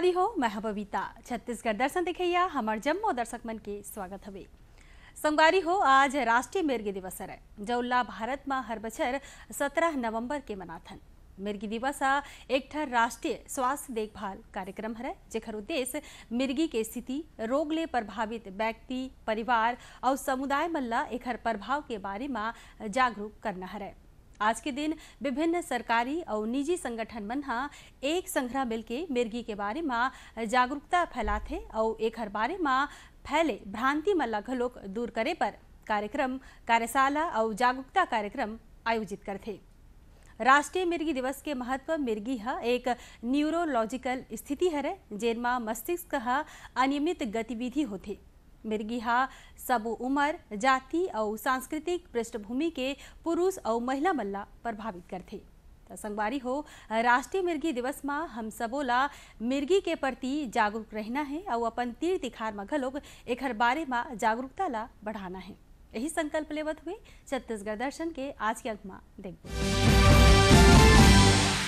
जानकारी हो मैं हूं बबीता छत्तीसगढ़ दर्शन दिखैया हमार जम्मो दर्शक मन के स्वागत हवे संगवारी हो आज राष्ट्रीय मिर्गी दिवस है जउल्ला भारत में हर बछर 17 नवंबर के मनाथन मिर्गी दिवस एक ठर राष्ट्रीय स्वास्थ्य देखभाल कार्यक्रम है जेकर उद्देश्य मिर्गी के स्थिति रोग ले प्रभावित व्यक्ति परिवार और समुदाय मल्ला एक प्रभाव के बारे में जागरूक करना है आज के दिन विभिन्न सरकारी और निजी संगठन मन ह एक संग्रह मिलके मिर्गी के बारे में जागरूकता फैलाते और एक हर बारे में फैले भ्रांति मल ला घलोक दूर करे पर कार्यक्रम कार्यशाला और जागरूकता कार्यक्रम आयोजित करते राष्ट्रीय मिर्गी दिवस के महत्व मिर्गी ह एक न्यूरोलॉजिकल स्थिति हरे जेन मस्तिष्क ह अनियमित गतिविधि होते मिर्गिहा सबो उमर जाति और सांस्कृतिक पृष्ठभूमि के पुरुष और महिला मल्ला प्रभावित करथे संगवारी हो राष्ट्रीय मिर्गी दिवस में हम सबोला मिर्गी के प्रति जागरूक रहना है और अपन तीर तिखार में घलोक एक बारे में जागरूकता ला बढ़ाना है यही संकल्प लेवत हुए छत्तीसगढ़ दर्शन के आज के अंक में देखो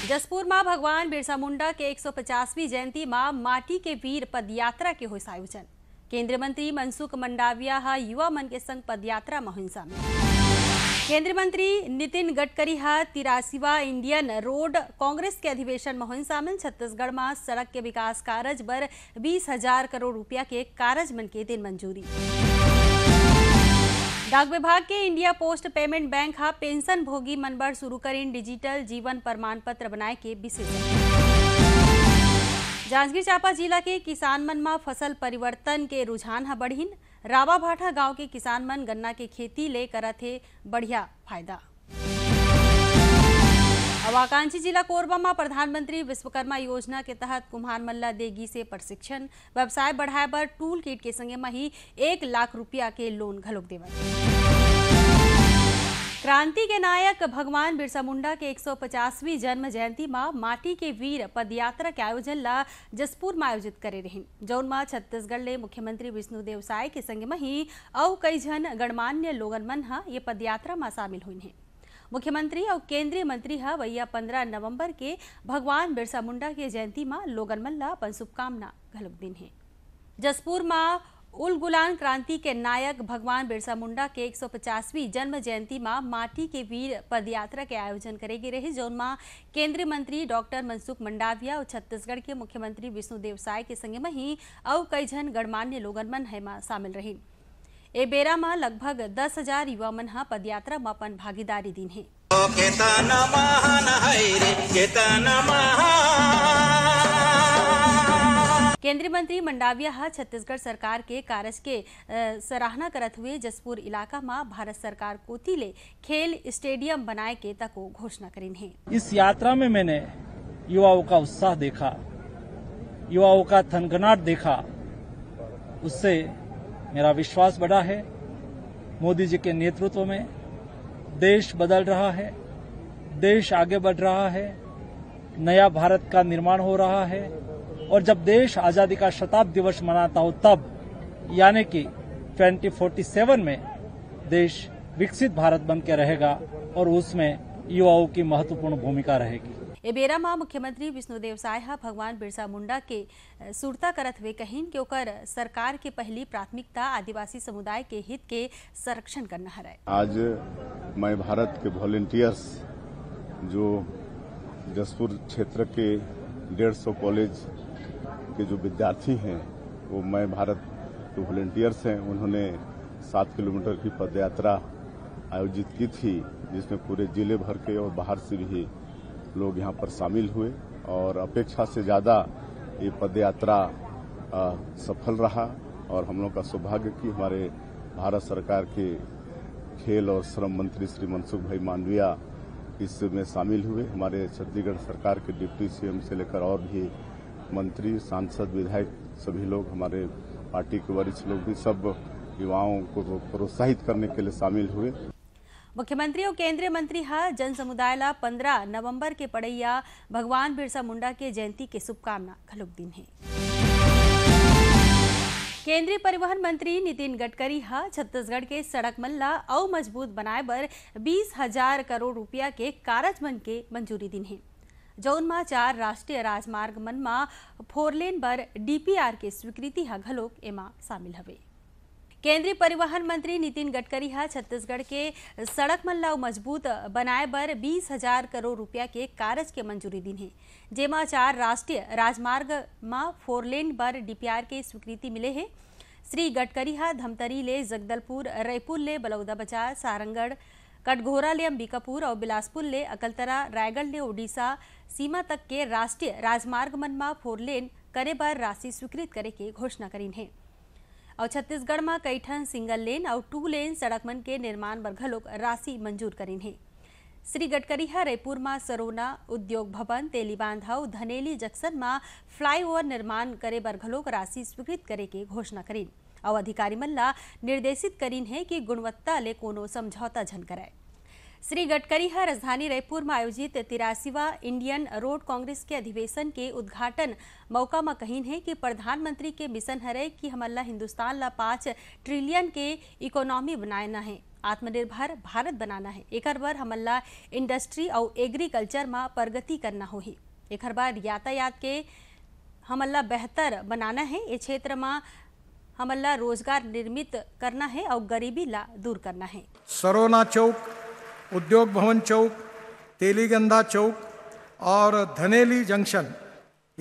जसपुर में भगवान बिरसा मुंडा के 150वीं जयंती में माटी के वीर पदयात्रा के हो आयोजन केंद्रीय मंत्री मनसुख मंडाविया हा युवा मन के संग पदयात्रा मुहिम शामिल केंद्रीय मंत्री नितिन गडकरी हा तिरासीवा इंडियन रोड कांग्रेस के अधिवेशन मुहिम शामिल छत्तीसगढ़ में सड़क के विकास कार्य पर बीस हजार करोड़ रुपया के कारज मन के दिन मंजूरी डाक विभाग के इंडिया पोस्ट पेमेंट बैंक हा पेंशन भोगी मन पर शुरू करें डिजिटल जीवन प्रमाण पत्र बनाए के विशेष जांजगीर चांपा जिला के किसान मन में फसल परिवर्तन के रुझान है बढ़िन रावा भाठा गांव के किसान मन गन्ना के खेती ले करत थे बढ़िया फायदा अब जिला कोरबा में प्रधानमंत्री विश्वकर्मा योजना के तहत कुम्हार मल्ला देगी से प्रशिक्षण व्यवसाय बढ़ाए पर टूल किट के संगे में ही एक लाख रुपया के लोन घलोक देवा क्रांति के नायक भगवान बिरसा मुंडा के 150वीं जन्म जयंती में माटी के वीर पदयात्रा के आयोजन ला जसपुर में आयोजित करे रही जौन में छत्तीसगढ़ ले मुख्यमंत्री विष्णुदेव साय के संग में ही और कई जन गणमान्य लोगन मन हा ये पदयात्रा में शामिल हुई हैं मुख्यमंत्री और केंद्रीय मंत्री हा वैया पंद्रह नवम्बर के भगवान बिरसा मुंडा के जयंती में लोगन मन ला अपन शुभकामना घलोक दिन है जसपुर में उलगुलान क्रांति के नायक भगवान बिरसा मुंडा के 150वीं जन्म जयंती में माटी के वीर पदयात्रा के आयोजन करेगी रही जोन में केंद्रीय मंत्री डॉक्टर मनसुख मंडाविया और छत्तीसगढ़ के मुख्यमंत्री विष्णुदेव साय के संगे में ही अव कई जन गणमान्य लोगन मन है शामिल रही ए बेरा में लगभग दस हजार युवा मन पदयात्रा में अपन भागीदारी दिन है केंद्रीय मंत्री मंडाविया हा छत्तीसगढ़ सरकार के कारज के सराहना करते हुए जसपुर इलाका में भारत सरकार कोती ले खेल स्टेडियम बनाए के तको घोषणा करें है इस यात्रा में मैंने युवाओं का उत्साह देखा युवाओं का थनगनाट देखा उससे मेरा विश्वास बढ़ा है मोदी जी के नेतृत्व में देश बदल रहा है देश आगे बढ़ रहा है नया भारत का निर्माण हो रहा है और जब देश आजादी का शताब्दी दिवस मनाता हो तब यानी कि 2047 में देश विकसित भारत बन के रहेगा और उसमें युवाओं की महत्वपूर्ण भूमिका रहेगी એ माँ मुख्यमंत्री विष्णुदेव સાયહા भगवान बिरसा मुंडा के सुरता करत हुए कहिन कि ओकर सरकार की पहली प्राथमिकता आदिवासी समुदाय के हित के संरक्षण करना है आज मैं भारत के वॉलेंटियर्स जो जसपुर क्षेत्र के डेढ़ सौ कॉलेज के जो विद्यार्थी हैं वो मैं भारत के वॉलेंटियर्स हैं उन्होंने सात किलोमीटर की पदयात्रा आयोजित की थी जिसमें पूरे जिले भर के और बाहर से भी लोग यहाँ पर शामिल हुए और अपेक्षा से ज़्यादा ये पदयात्रा सफल रहा और हम लोग का सौभाग्य कि हमारे भारत सरकार के खेल और श्रम मंत्री श्री मनसुख भाई मांडविया इसमें शामिल हुए हमारे छत्तीसगढ़ सरकार के डिप्टी सीएम से लेकर और भी मंत्री सांसद विधायक सभी लोग हमारे पार्टी के वरिष्ठ लोग भी सब युवाओं को प्रोत्साहित करने के लिए शामिल हुए मुख्यमंत्री और केंद्रीय मंत्री ह जन समुदाय ला पंद्रह नवंबर के पड़ैया भगवान बिरसा मुंडा के जयंती के शुभकामना घलुक दिन है केंद्रीय परिवहन मंत्री नितिन गडकरी हा छत्तीसगढ़ के सड़क मल्ला और मजबूत बनाए बर बीस हजार करोड़ रुपया के कारज मन के मंजूरी दिन है चार राष्ट्रीय राजमार्ग રાજમાર્ગમનમાં ફોરલેન પર ડીપીઆર કે સ્વીકૃતિ હા घलोक એમાં शामिल હવે केंद्रीय परिवहन मंत्री नितिन गडकरी हा छत्तीसगढ़ के सड़क मल्लाव मजबूत बनाए बर बीस हजार करोड़ रुपया के कारज के मंजूरी दिन है जेमा चार राष्ट्रीय राजमार्ग में फोरलेन बर डीपीआर के स्वीकृति मिले है श्री गडकरी हा धमतरी ले जगदलपुर रायपुर ले बलौदाबाजार सारंगढ़ कटघोरा ले अंबिकापुर और बिलासपुर ले अकलतरा रायगढ़ ले ओडिशा सीमा तक के राष्ट्रीय राजमार्ग मन में फोरलेन करे बर राशि स्वीकृत करे के घोषणा करीन है और छत्तीसगढ़ में कई ठन सिंगल लेन और टू लेन सड़क मन के निर्माण पर घलोक राशि मंजूर करीन है श्री गडकरी ह रायपुर में सरोना उद्योग भवन तेलीबांधा और धनेली जंक्शन में फ्लाईओवर निर्माण करे बर घलोक राशि स्वीकृत करे के घोषणा करीन और अधिकारी मल्ला निर्देशित करीन है कि गुणवत्ता ले कोनो समझौता झन कराए श्री गडकरी है राजधानी रायपुर में आयोजित तिरासीवा इंडियन रोड कांग्रेस के अधिवेशन के उद्घाटन मौका में कहीन है कि प्रधानमंत्री के मिशन हरे कि हमला हिंदुस्तान ला पाँच ट्रिलियन के इकोनॉमी बनाना है आत्मनिर्भर भारत बनाना है एक बार हमला इंडस्ट्री और एग्रीकल्चर में प्रगति करना हो एक बार यातायात के हमला बेहतर बनाना है ये क्षेत्र में अमलला रोजगार निर्मित करना है और गरीबी ला दूर करना है सरोना चौक उद्योग भवन चौक तेलीगंधा चौक और धनेली जंक्शन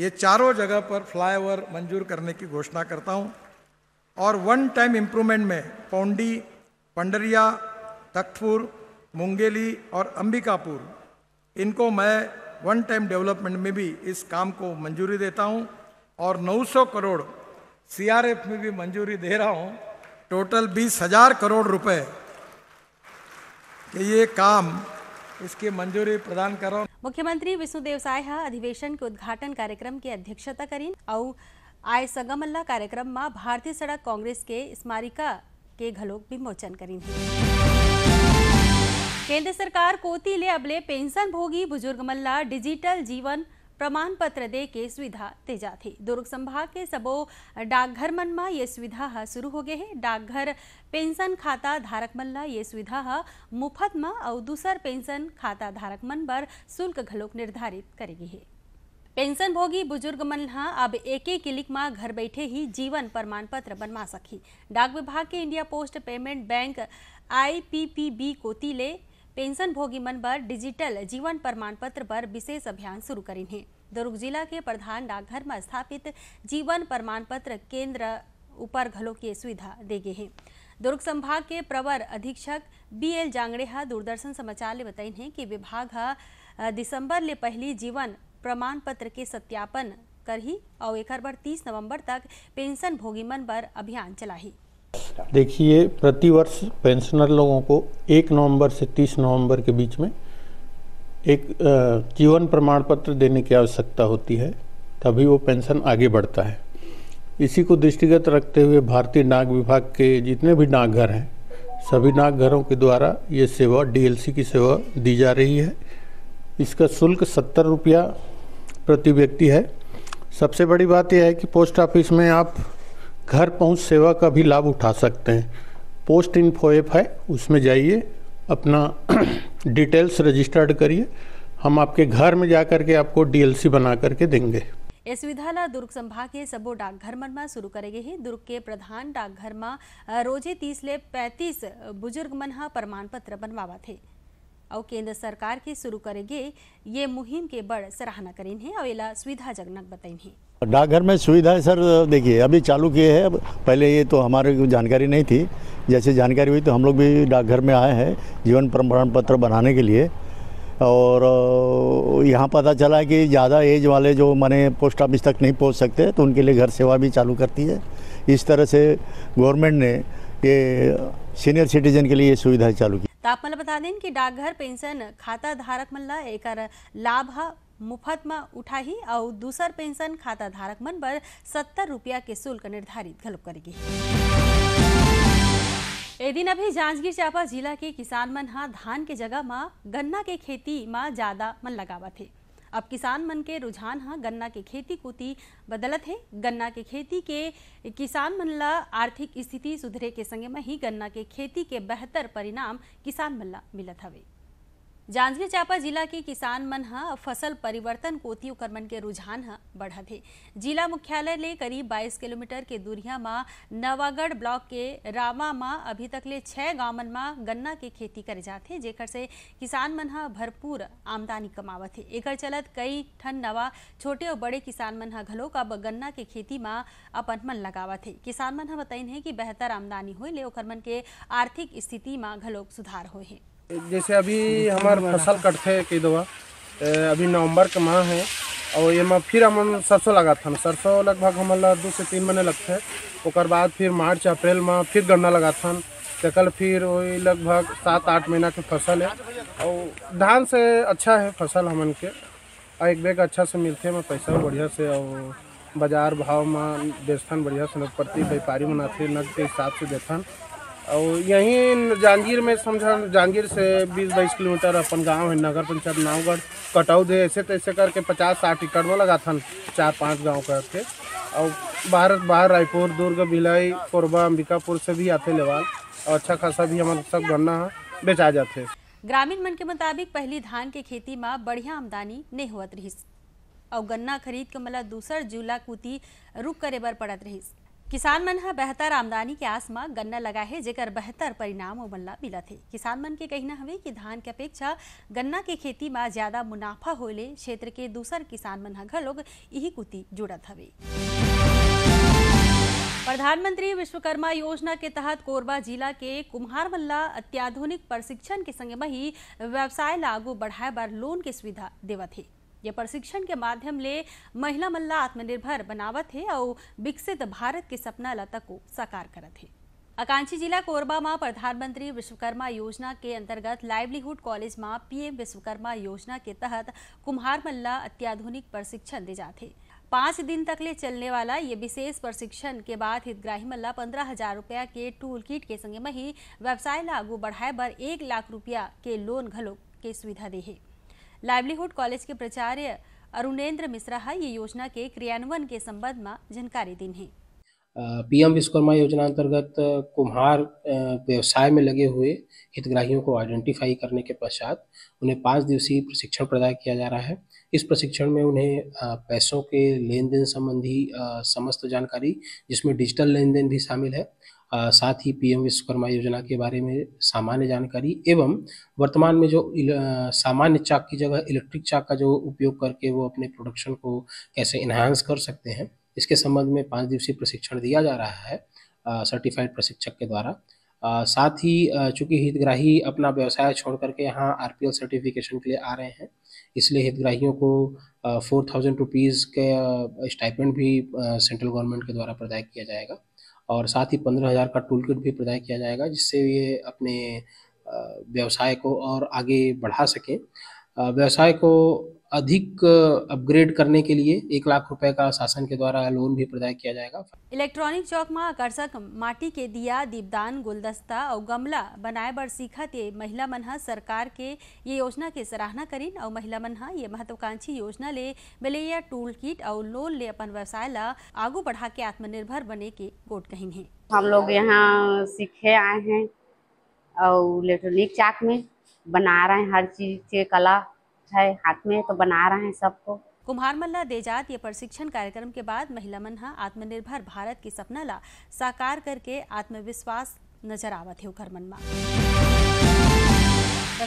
ये चारों जगह पर फ्लाईओवर मंजूर करने की घोषणा करता हूँ और वन टाइम इम्प्रूवमेंट में पौंडी पंडरिया तख्तपुर मुंगेली और अंबिकापुर इनको मैं वन टाइम डेवलपमेंट में भी इस काम को मंजूरी देता हूँ और 900 करोड़ सीआरएफ में भी मंजूरी दे रहा हूं टोटल बीस हजार करोड़ रुपए के ये काम इसकी मंजूरी प्रदान करो मुख्यमंत्री विष्णुदेव साय अधिवेशन के उद्घाटन कार्यक्रम की अध्यक्षता करें और आय सगमल्ला कार्यक्रम में भारतीय सड़क कांग्रेस के स्मारिका के घलोक विमोचन करें केंद्र सरकार कोती ले अबले पेंशन भोगी बुजुर्ग मल्ला डिजिटल जीवन प्रमाण पत्र दे के सुविधा दी जाती दुर्ग संभाग के सबो डाकघर मन में ये सुविधा शुरू हो गए है डाकघर पेंशन खाता धारक मन ये सुविधा मुफ्त में और दूसर पेंशन खाता धारक मन पर शुल्क घलोक निर्धारित करेगी है पेंशन भोगी बुजुर्ग मन ह अब एक ही क्लिक में घर बैठे ही जीवन प्रमाण पत्र बनवा सकी डाक विभाग के इंडिया पोस्ट पेमेंट बैंक आई कोती ले भोगी मन पर डिजिटल जीवन प्रमाण पत्र पर विशेष अभियान शुरू करीन हैं दुर्ग जिला के प्रधान डाकघर में स्थापित जीवन प्रमाण पत्र केंद्र ऊपर घलो के सुविधा दे गए हैं दुर्ग संभाग के प्रवर अधीक्षक बी एल जांगड़े हा दूरदर्शन समाचार ने बताए है कि विभाग दिसंबर ले पहली जीवन प्रमाण पत्र के सत्यापन करही और एक बार तीस नवंबर तक पेंशन भोगी मन पर अभियान चलाही देखिए प्रतिवर्ष पेंशनर लोगों को एक नवंबर से तीस नवंबर के बीच में एक जीवन प्रमाण पत्र देने की आवश्यकता होती है तभी वो पेंशन आगे बढ़ता है इसी को दृष्टिगत रखते हुए भारतीय डाक विभाग के जितने भी डाकघर हैं सभी डाकघरों के द्वारा ये सेवा डीएलसी की सेवा दी जा रही है इसका शुल्क सत्तर रुपया प्रति व्यक्ति है सबसे बड़ी बात यह है कि पोस्ट ऑफिस में आप घर पहुंच सेवा का भी लाभ उठा सकते हैं पोस्ट इन्फो ऐप है उसमें जाइए अपना डिटेल्स रजिस्टर्ड करिए हम आपके घर में जा करके आपको डीएलसी बना करके देंगे के સુવિધા डाकघर मन में शुरू करे गई दुर्ग के प्रधान डाकघर में रोजे तीस ले पैंतीस बुजुर्ग मन प्रमाण पत्र बनवावा थे और केंद्र सरकार के शुरू गए ये मुहिम के बड़ सराहना करें हैं और ये सुविधाजनक बताइन हैं डाकघर में सुविधाएं सर देखिए अभी चालू किए हैं पहले ये तो हमारे को जानकारी नहीं थी जैसे जानकारी हुई तो हम लोग भी डाकघर में आए हैं जीवन प्रमाण पत्र बनाने के लिए और यहाँ पता चला कि ज़्यादा एज वाले जो माने पोस्ट ऑफिस तक नहीं पहुँच सकते तो उनके लिए घर सेवा भी चालू करती है इस तरह से गवर्नमेंट ने ये सीनियर सिटीजन के लिए ये सुविधाएँ चालू की तो आप मैं बता दें कि डाकघर पेंशन खाता धारक मल्ला एक लाभ मुफ्त में उठाही और दूसर पेंशन खाता धारक मन पर सत्तर रुपया के शुल्क निर्धारित घलो करेगी ए दिन अभी जांजगीर चांपा जिला के किसान मन ह हाँ धान के जगह म गन्ना के खेती म ज्यादा मन लगावत थे अब किसान मन के रुझान ह हाँ गन्ना के खेती कोती बदलत है गन्ना के खेती के किसान मन ला आर्थिक स्थिति सुधरे के संगे में ही गन्ना के खेती के बेहतर परिणाम किसान मन ला मिलत हवे जांजगीर चांपा जिला के किसान मन ह फसल परिवर्तन कोती उकरमन के रुझान ह बढ़त हे जिला मुख्यालय ले करीब 22 किलोमीटर के दूरिया में नवागढ़ ब्लॉक के रामा में अभी तक ले छः गाँव मन में गन्ना के खेती करे जाथे जेकर से किसान मन ह भरपूर आमदनी कमावत हे एकर चलत कई ठन नवा छोटे और बड़े किसान मन ह घलोक अब गन्ना के खेती में अपन मन लगावत हे किसान मन ह बताइन है कि बेहतर आमदनी होय ले ओकर मन के आर्थिक स्थिति में घलोक सुधार होय हे जैसे अभी हमारे फसल कटते कई दवा अभी नवंबर के माह है और ये माह फिर हम सरसों लगाते हैं सरसों लगभग हमारे दो से तीन महीने लगते हैं और बाद फिर मार्च अप्रैल माह फिर गन्ना लगाते हैं तकल फिर वही लगभग सात आठ महीना के फसल है और धान से अच्छा है फसल हम के और एक बैग अच्छा से मिलते हैं पैसा बढ़िया से और बाजार भाव में बेचथन बढ़िया से प्रति व्यापारी मन नग के हिसाब से देखन और यहीं जांजगीर में समझा जांजगीर से 20-22 किलोमीटर अपन गांव है नगर पंचायत नावगढ़ कटाऊ दे ऐसे तैसे तो करके 50-60 एकड़ में लगा था चार पांच गांव करके और बाहर बाहर रायपुर दुर्ग भिलाई कोरबा अंबिकापुर से भी आते लेवाल और अच्छा खासा भी हमारे सब गन्ना बेचा जाते ग्रामीण मन के मुताबिक पहली धान के खेती में बढ़िया आमदनी नहीं होत रही और गन्ना खरीद के मतलब दूसर जिला कूती रुक करे बर पड़त रही किसान मन बेहतर आमदनी के आस म गन्ना लगा है जेकर बेहतर परिणाम ओमन ला मिलत है किसान मन के कहना हवे कि धान के अपेक्षा गन्ना के खेती में ज्यादा मुनाफा हो ले क्षेत्र के दूसर किसान मन ह घलोक इही कुती जुड़त हवे प्रधानमंत्री विश्वकर्मा योजना के तहत कोरबा जिला के कुम्हार मल्ला अत्याधुनिक प्रशिक्षण के संग ही व्यवसाय लागू बढ़ाए बर लोन की सुविधा देवत है ये प्रशिक्षण के माध्यम ले महिला मल्ला आत्मनिर्भर बनावत हे और विकसित भारत के सपना लतक को साकार करत है आकांक्षी जिला कोरबा में प्रधानमंत्री विश्वकर्मा योजना के अंतर्गत लाइवलीहुड कॉलेज में पीएम विश्वकर्मा योजना के तहत कुम्हार मल्ला अत्याधुनिक प्रशिक्षण दे जाते पाँच दिन तक ले चलने वाला ये विशेष प्रशिक्षण के बाद हितग्राही मल्ला पंद्रह हजार रुपया के टूल किट के संगे में ही व्यवसाय लागू आगू बढ़ाए बर एक लाख रुपया के लोन घलो के सुविधा दे है लाइवलीहुड कॉलेज के प्राचार्य मिश्रा है ये योजना के क्रियान्वयन के संबंध में जानकारी दी है पीएम विश्वकर्मा योजना अंतर्गत कुम्हार व्यवसाय में लगे हुए हितग्राहियों को आइडेंटिफाई करने के पश्चात उन्हें पाँच दिवसीय प्रशिक्षण प्रदान किया जा रहा है इस प्रशिक्षण में उन्हें पैसों के लेन देन संबंधी समस्त जानकारी जिसमें डिजिटल लेन देन भी शामिल है साथ ही पीएम विश्वकर्मा योजना के बारे में सामान्य जानकारी एवं वर्तमान में जो सामान्य चाक की जगह इलेक्ट्रिक चाक का जो उपयोग करके वो अपने प्रोडक्शन को कैसे इन्हांस कर सकते हैं इसके संबंध में पाँच दिवसीय प्रशिक्षण दिया जा रहा है सर्टिफाइड प्रशिक्षक के द्वारा आ, साथ ही चूंकि हितग्राही अपना व्यवसाय छोड़ करके यहाँ आर सर्टिफिकेशन के लिए आ रहे हैं इसलिए हितग्राहियों को फोर थाउजेंड रुपीज़ के स्टाइपेंट भी सेंट्रल गवर्नमेंट के द्वारा प्रदाय किया जाएगा और साथ ही पंद्रह हज़ार का टूल किट भी प्रदान किया जाएगा जिससे ये अपने व्यवसाय को और आगे बढ़ा सकें व्यवसाय को अधिक अपग्रेड करने के लिए एक लाख रुपए का शासन के द्वारा लोन भी प्रदान किया जाएगा इलेक्ट्रॉनिक चौक में आकर्षक माटी के दिया दीपदान गुलदस्ता और गमला बनाए बर सीखत ये महिला मन सरकार के ये योजना के सराहना करीन और महिला मन ये महत्वाकांक्षी योजना ले या टूल किट और लोन ले अपन व्यवसाय ला आगू बढ़ा के आत्मनिर्भर बने के गोट कहीं है हम लोग यहाँ सीखे आए हैं और इलेक्ट्रॉनिक चाक में बना रहे हैं हर चीज़ के कला है हाथ में तो बना रहे हैं सबको कुम्हार मल्ला देजात ये प्रशिक्षण कार्यक्रम के बाद महिला मन आत्मनिर्भर भारत की सपना ला साकार करके आत्मविश्वास नजर आवत है ओकर मन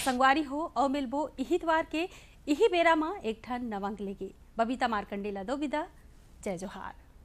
संगवारी हो और मिलबो इही द्वार के इही बेरा मा एक ठन नवंग लेगी बबीता मारकंडे ला दो विदा जय जोहार